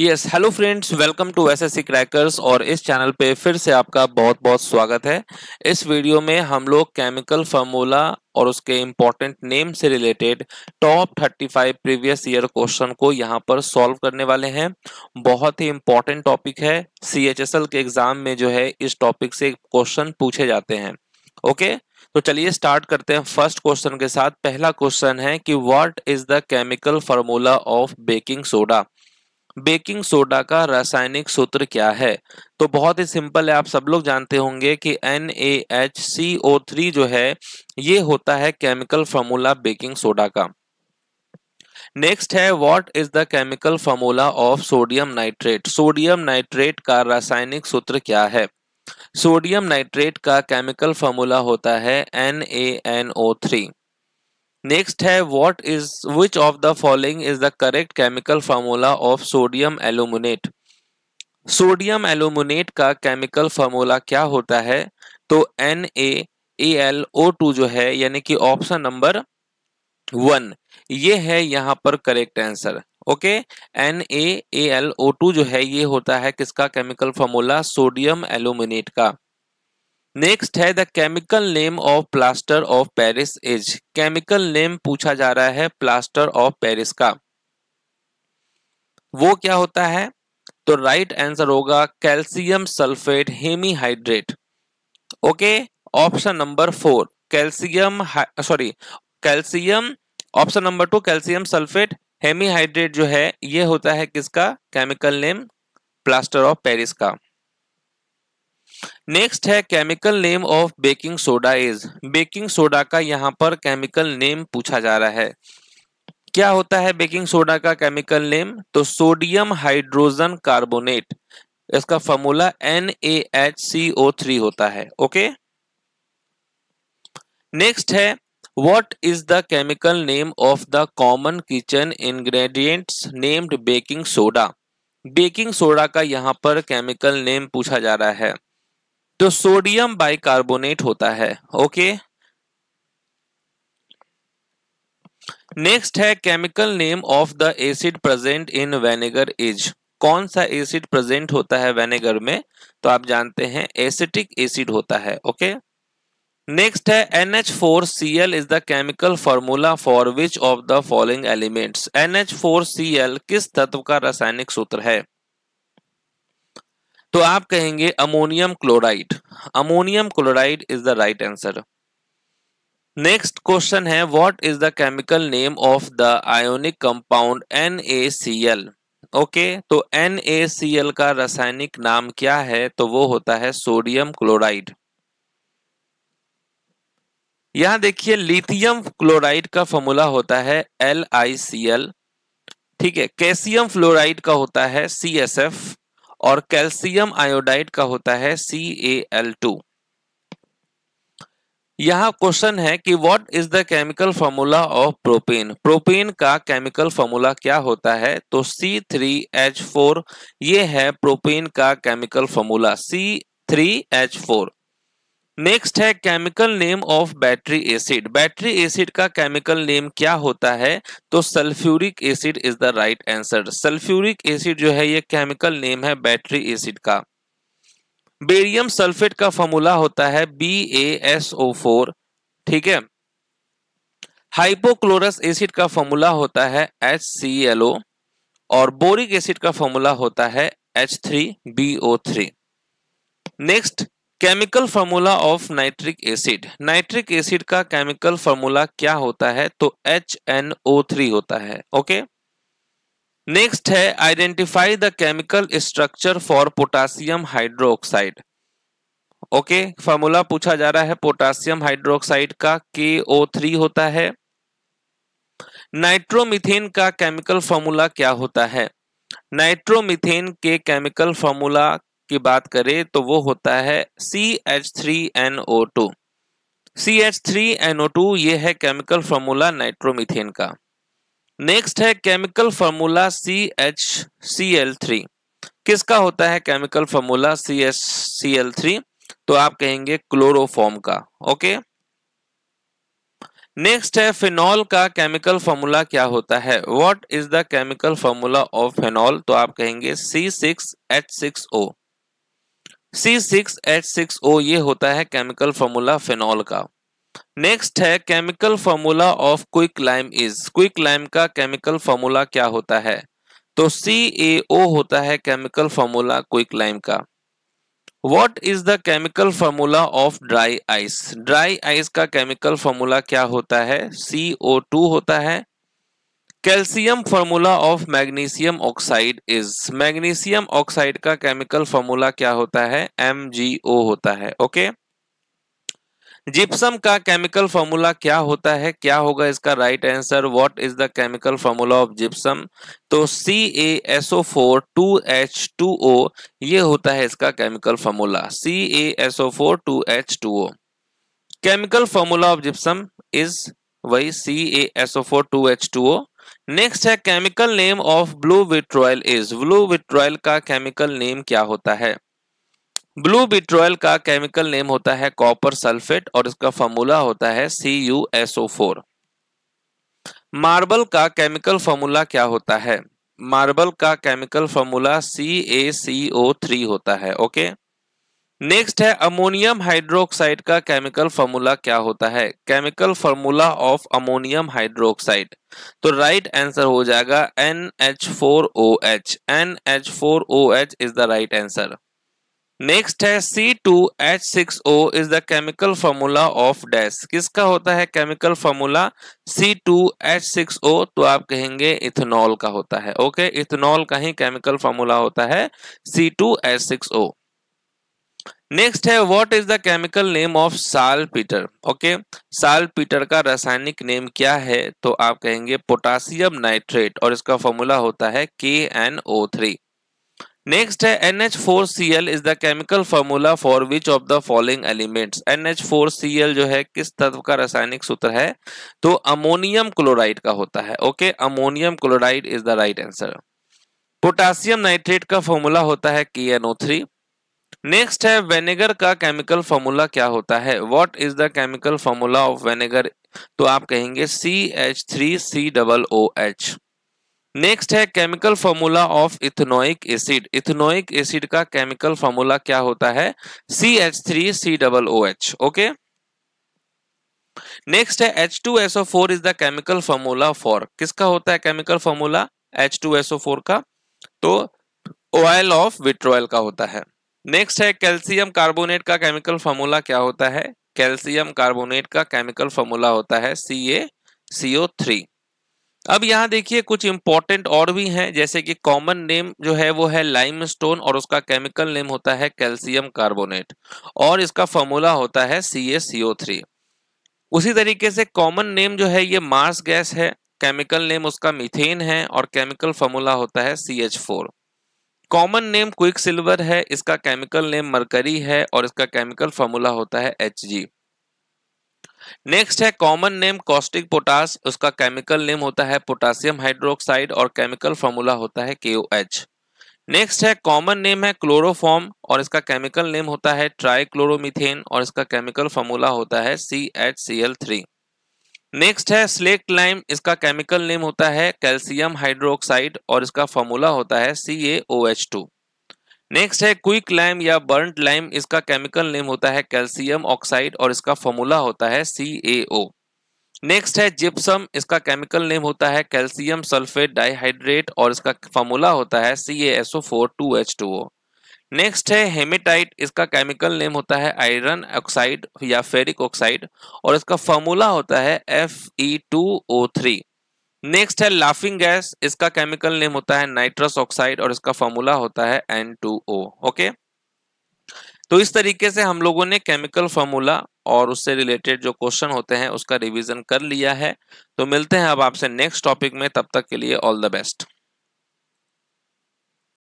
Yes hello friends welcome to SSC crackers और इस channel पे फिर से आपका बहुत बहुत स्वागत है इस वीडियो में हम लोग केमिकल फार्मूला और उसके इम्पोर्टेंट नेम से related top 35 previous year question को यहाँ पर सॉल्व करने वाले हैं बहुत ही इम्पोर्टेंट टॉपिक है सी के एग्जाम में जो है इस टॉपिक से क्वेश्चन पूछे जाते हैं ओके तो चलिए स्टार्ट करते हैं फर्स्ट क्वेश्चन के साथ पहला क्वेश्चन है कि what is the chemical formula of baking soda baking soda का रासायनिक सूत्र क्या है तो बहुत ही सिंपल है आप सब लोग जानते होंगे कि N A H C O three जो है ये होता है केमिकल फॉर्मूला बेकिंग सोडा का नेक्स्ट है what is the chemical formula of sodium nitrate sodium nitrate का रासायनिक सूत्र क्या है सोडियम नाइट्रेट का केमिकल फॉर्मूला होता है N A N O three next है what is which of the following is the correct chemical formula of sodium aluminate sodium aluminate का केमिकल फार्मूला क्या होता है तो N A L O two जो है यानी कि ऑप्शन नंबर वन ये है यहाँ पर correct answer okay N A L O two जो है ये होता है किसका केमिकल फार्मूला सोडियम एलुमिनेट का नेक्स्ट है the chemical name of plaster of Paris is chemical name पूछा जा रहा है प्लास्टर ऑफ पेरिस का वो क्या होता है तो राइट आंसर होगा calcium sulphate hemihydrate okay option number four calcium sorry calcium option number two calcium sulphate hemihydrate जो है ये होता है किसका chemical name plaster of Paris का नेक्स्ट है chemical name of baking soda is baking soda का यहाँ पर केमिकल नेम पूछा जा रहा है क्या होता है बेकिंग सोडा का केमिकल नेम तो सोडियम हाइड्रोजन कार्बोनेट इसका formula N A H C O three होता है ओके नेक्स्ट है what is the chemical name of the common kitchen ingredients named baking soda baking soda का यहाँ पर chemical name पूछा जा रहा है तो सोडियम बाइकार्बोनेट होता है ओके नेक्स्ट है chemical name of the acid present in vinegar is कौन सा एसिड प्रेजेंट होता है वेनेगर में तो आप जानते हैं एसिटिक एसिड होता है ओके नेक्स्ट है NH4Cl is the chemical formula for which of the following elements NH4Cl किस तत्व का रासायनिक सूत्र है तो आप कहेंगे ammonium chloride ammonium chloride is the right answer next question है what is the chemical name of the ionic compound N okay तो एन का रासायनिक नाम क्या है तो वो होता है सोडियम क्लोराइड यहां देखिए लिथियम क्लोराइड का फॉर्मूला होता है एल ठीक है कैल्सियम फ्लोराइड का होता है सी और कैल्सियम आयोडाइड का होता है सी ए एल टू यहां क्वेश्चन है कि what is the chemical formula of propane propane का केमिकल फॉर्मूला क्या होता है तो सी थ्री एच फोर ये है प्रोपेन का chemical formula C three H four next है chemical name of battery acid battery acid का केमिकल नेम क्या होता है तो sulphuric acid is the right answer sulphuric acid जो है ये केमिकल नेम है बैटरी एसिड का बेरियम सल्फेट का फॉर्मूला होता है B A S O four ठीक है हाइपोक्लोरस एसिड का फॉर्मूला होता है एच सी एल ओ और बोरिक एसिड का फॉर्मूला होता है H three B O three next chemical formula of nitric acid nitric acid का केमिकल फॉर्मूला क्या होता है तो एच एन ओ थ्री होता है ओके नेक्स्ट है identify the chemical structure for potassium hydroxide okay formula पूछा जा रहा है पोटासियम हाइड्रोक्साइड का के ओ थ्री होता है नाइट्रोमिथेन का केमिकल फॉर्मूला क्या होता है नाइट्रोमिथेन के केमिकल फार्मूला की बात करें तो वो होता है C H three N O two C H three N O two ये है केमिकल फार्मूला नाइट्रोमिथेन का नेक्स्ट है chemical formula C H C L three किसका होता है chemical formula C H C L three तो आप कहेंगे क्लोरोफॉर्म का ओके नेक्स्ट है फिनॉल का केमिकल फार्मूला क्या होता है what is the chemical formula of phenol तो आप कहेंगे सी सिक्स एच सिक्स ओ C six H six O ये होता है केमिकल फॉर्मूला फेनॉल का नेक्स्ट है chemical formula of quick lime is quick lime का केमिकल फॉर्मूला क्या होता है तो सी ए ओ होता है केमिकल फॉर्मूला क्विक लाइम का what is the chemical formula of dry ice dry ice का केमिकल फॉर्मूला क्या होता है सी ओ टू होता है calcium formula of magnesium oxide is magnesium oxide का केमिकल फॉर्मूला क्या होता है एम होता है ओके जिप्सम का केमिकल फॉर्मूला क्या होता है क्या होगा इसका right answer what is the chemical formula of gypsum तो C A S O four two H two O ये होता है इसका chemical formula C A S O four two H two O chemical formula of gypsum is वही C A S O four two H two O next है chemical name of blue vitriol is blue vitriol का chemical name क्या होता है blue vitriol का chemical name होता है copper sulphate और इसका फॉर्मूला होता है C U S O four marble का केमिकल फॉर्मूला क्या होता है मार्बल का chemical formula C A C O three होता है ओके okay? नेक्स्ट है अमोनियम हाइड्रोक्साइड का केमिकल फॉर्मूला क्या होता है chemical formula of ammonium hydroxide तो राइट right आंसर हो जाएगा NH4OH NH4OH is the right answer next है C2H6O is the chemical formula of dash किसका होता है केमिकल फॉर्मूला C2H6O तो आप कहेंगे इथेनॉल का होता है ओके okay? इथेनॉल का ही केमिकल फॉर्मूला होता है C2H6O नेक्स्ट है what is the chemical name of saltpetre okay saltpetre का रासायनिक नेम क्या है तो आप कहेंगे पोटासियम नाइट्रेट और इसका फॉर्मूला होता है K N O three next है N H four C L is the chemical formula for which of the following elements N H four C L जो है किस तत्व का रासायनिक सूत्र है तो अमोनियम क्लोराइड का होता है okay ammonium chloride is the right answer potassium nitrate का फॉर्मूला होता है K N O three next है वेनेगर का केमिकल फॉर्मूला क्या होता है what is the chemical formula of vinegar तो आप कहेंगे C H three C double O H next है chemical formula of ethanoic acid ethanoic acid का केमिकल फॉर्मूला क्या होता है C H three C double O H okay next है H two S O four is the chemical formula for किसका होता है chemical formula H two S O four का तो ऑयल ऑफ विट्रोयल का होता है नेक्स्ट है कैल्शियम कार्बोनेट का केमिकल फॉर्मूला क्या होता है कैल्शियम कार्बोनेट का केमिकल फॉर्मूला होता है सी ए सीओ थ्री अब यहाँ देखिए कुछ इंपॉर्टेंट और भी हैं जैसे कि कॉमन नेम जो है वो है लाइम स्टोन और उसका केमिकल नेम होता है कैल्शियम कार्बोनेट और इसका फॉर्मूला होता है सी ए सीओ थ्री उसी तरीके से कॉमन नेम जो है ये मार्स गैस है केमिकल नेम उसका मीथेन है और केमिकल फॉर्मूला होता है C H four common name quicksilver है इसका केमिकल नेम मरकरी है और इसका केमिकल फॉर्मूला होता है एच जी नेक्स्ट है कॉमन नेम कॉस्टिक पोटास उसका केमिकल नेम होता है पोटासियम हाइड्रोक्साइड और केमिकल फॉर्मूला होता है के एच नेक्स्ट है कॉमन नेम है क्लोरोफॉर्म और इसका केमिकल नेम होता है ट्राई और इसका केमिकल फॉर्मूला होता है C H C L three next है स्लेक्ट लाइम इसका केमिकल नेम होता है कैल्शियम हाइड्रोक्साइड और इसका फॉर्मूला होता है सी नेक्स्ट है क्विक लाइम या बर्न लाइम इसका केमिकल नेम होता है कैल्शियम ऑक्साइड और इसका फॉर्मूला होता है सी नेक्स्ट है जिप्सम इसका केमिकल नेम होता है कैल्शियम सल्फेट डाइहाइड्रेट और इसका फॉर्मूला होता है C A S O four two H two O next है हेमेटाइट इसका केमिकल नेम होता है आयरन ऑक्साइड या फेरिक ऑक्साइड और इसका फॉर्मूला होता है F E two O three next है लाफिंग गैस इसका केमिकल नेम होता है नाइट्रस ऑक्साइड और इसका फॉर्मूला होता है एन टू ओ ओके तो इस तरीके से हम लोगों ने केमिकल फॉर्मूला और उससे रिलेटेड जो क्वेश्चन होते हैं उसका रिवीजन कर लिया है तो मिलते हैं अब आपसे नेक्स्ट टॉपिक में तब तक के लिए ऑल द बेस्ट